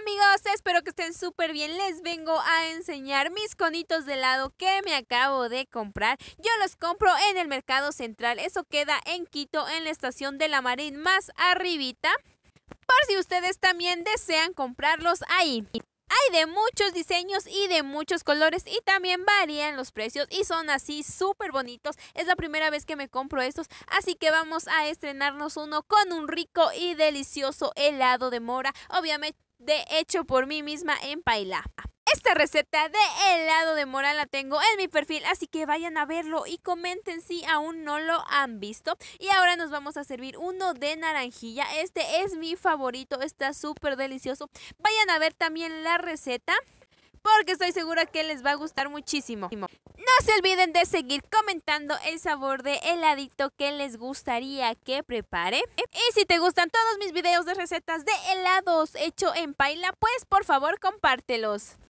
amigos, espero que estén súper bien. Les vengo a enseñar mis conitos de helado que me acabo de comprar. Yo los compro en el mercado central. Eso queda en Quito, en la estación de la Marín, más arribita. Por si ustedes también desean comprarlos ahí. Hay de muchos diseños y de muchos colores y también varían los precios y son así súper bonitos. Es la primera vez que me compro estos, así que vamos a estrenarnos uno con un rico y delicioso helado de mora. Obviamente de hecho por mí misma en Paila. Esta receta de helado de mora la tengo en mi perfil, así que vayan a verlo y comenten si aún no lo han visto. Y ahora nos vamos a servir uno de naranjilla. Este es mi favorito, está súper delicioso. Vayan a ver también la receta porque estoy segura que les va a gustar muchísimo. No se olviden de seguir comentando el sabor de heladito que les gustaría que prepare. Y si te gustan todos mis videos de recetas de helados hecho en paila, pues por favor compártelos.